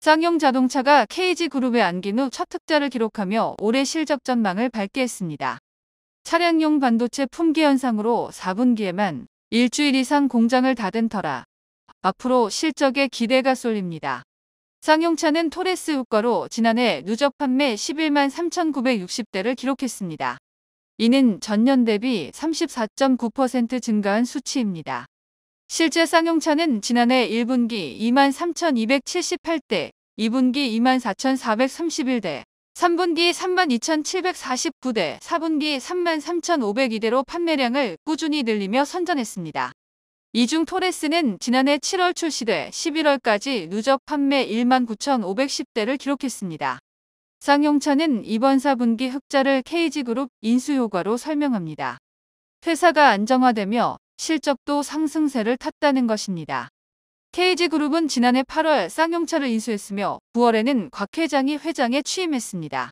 쌍용 자동차가 KG그룹에 안긴 후 첫특자를 기록하며 올해 실적 전망을 밝게 했습니다. 차량용 반도체 품귀 현상으로 4분기에만 일주일 이상 공장을 닫은 터라 앞으로 실적에 기대가 쏠립니다. 쌍용차는 토레스 효과로 지난해 누적 판매 11만 3,960대를 기록했습니다. 이는 전년 대비 34.9% 증가한 수치입니다. 실제 쌍용차는 지난해 1분기 23,278대, 2분기 24,431대, 3분기 32,749대, 4분기 33,502대로 판매량을 꾸준히 늘리며 선전했습니다. 이 중 토레스는 지난해 7월 출시돼 11월까지 누적 판매 19,510대를 기록했습니다. 쌍용차는 이번 4분기 흑자를 KG그룹 인수효과로 설명합니다. 회사가 안정화되며 실적도 상승세를 탔다는 것입니다. KG그룹은 지난해 8월 쌍용차를 인수했으며 9월에는 곽 회장이 회장에 취임했습니다.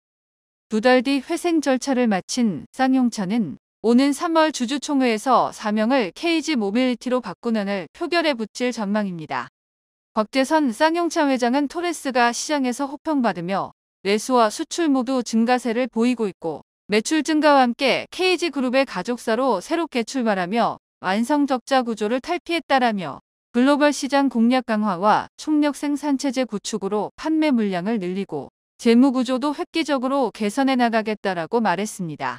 두 달 뒤 회생 절차를 마친 쌍용차는 오는 3월 주주총회에서 사명을 KG 모빌리티로 바꾸는을 표결에 붙일 전망입니다. 곽재선 쌍용차 회장은 토레스가 시장에서 호평받으며 내수와 수출 모두 증가세를 보이고 있고 매출 증가와 함께 KG그룹의 가족사로 새롭게 출발하며 완성적자 구조를 탈피했다라며 글로벌 시장 공략 강화와 총력 생산체제 구축으로 판매 물량을 늘리고 재무구조도 획기적으로 개선해 나가겠다라고 말했습니다.